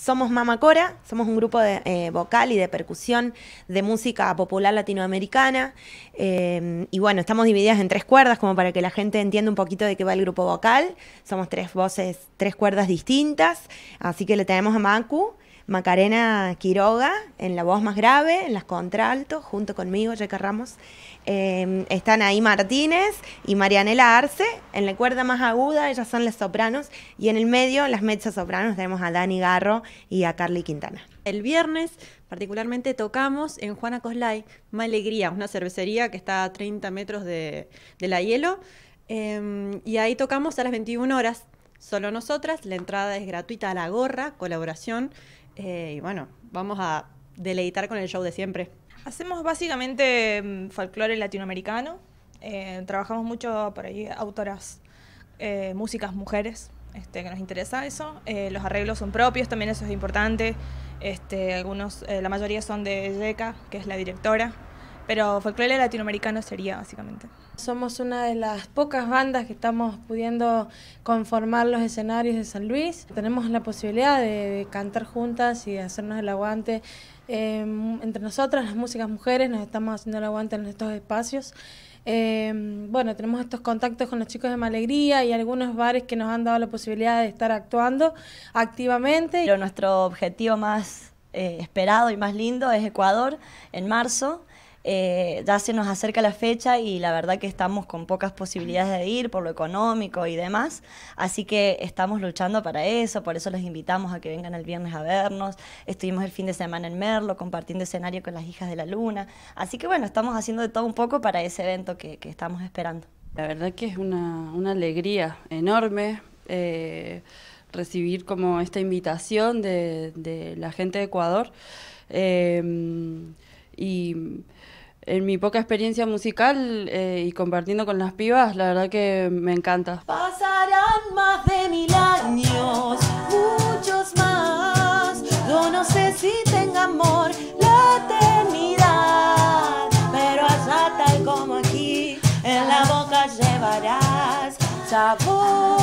Somos Mamacora, somos un grupo de, eh, vocal y de percusión de música popular latinoamericana. Eh, y bueno, estamos divididas en tres cuerdas, como para que la gente entienda un poquito de qué va el grupo vocal. Somos tres voces, tres cuerdas distintas. Así que le tenemos a Macu, Macarena Quiroga en la voz más grave, en las contralto, junto conmigo, Reca Ramos. Eh, están ahí Martínez y Marianela Arce en la cuerda más aguda ellas son las sopranos y en el medio las mechas sopranos tenemos a Dani Garro y a Carly Quintana. El viernes particularmente tocamos en Juana Coslay, Alegría, una cervecería que está a 30 metros de, la hielo em, y ahí tocamos a las 21 horas, solo nosotras, la entrada es gratuita a la gorra, colaboración eh, y bueno, vamos a deleitar con el show de siempre. Hacemos básicamente mm, folclore latinoamericano, eh, trabajamos mucho por ahí autoras, eh, músicas mujeres, este, que nos interesa eso. Eh, los arreglos son propios, también eso es importante. Este, algunos, la mayoría son de Yeka, que es la directora, pero folclore latinoamericano sería básicamente. Somos una de las pocas bandas que estamos pudiendo conformar los escenarios de San Luis. Tenemos la posibilidad de, cantar juntas y de hacernos el aguante. entre nosotras, las músicas mujeres, nos estamos haciendo el aguante en estos espacios. Em, bueno, tenemos estos contactos con los chicos de Alegría y algunos bares que nos han dado la posibilidad de estar actuando activamente. Pero nuestro objetivo más eh, esperado y más lindo es Ecuador en marzo eh, ya se nos acerca la fecha y la verdad que estamos con pocas posibilidades de ir por lo económico y demás, así que estamos luchando para eso, por eso les invitamos a que vengan el viernes a vernos, estuvimos el fin de semana en Merlo compartiendo escenario con las hijas de la luna, así que bueno, estamos haciendo de todo un poco para ese evento que, estamos esperando. La verdad que es una, alegría enorme. Eh, recibir como esta invitación de, la gente de Ecuador. Eh, y en mi poca experiencia musical eh, y compartiendo con las pibas, la verdad que me encanta. Pasarán más de mil años, muchos más. Yo no sé si tenga amor la eternidad, pero allá tal como aquí, en la boca llevarás sabor.